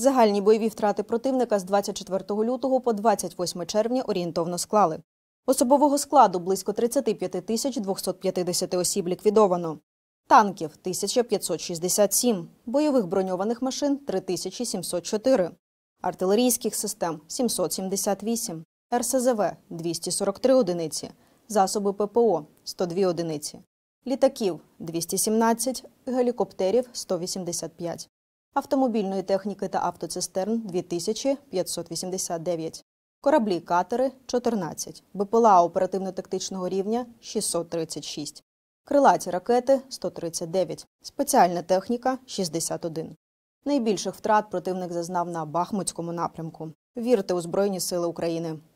Загальні бойові втрати противника з 24 лютого по 28 червня орієнтовно склали. Особового складу близько 35 тисяч 250 осіб ліквідовано. Танків 1567, бойових броньованих машин 3704, артилерійських систем 778, РСЗВ 243 одиниці, засоби ППО 102 одиниці, літаків 217, гелікоптерів 185 автомобільної техніки та автоцистерн 2589, кораблі катери 14, БПЛА оперативно-тактичного рівня 636, крилаті ракети 139, спеціальна техніка 61. Найбільших втрат противник зазнав на Бахмутському напрямку. Вірте у Збройні Сили України.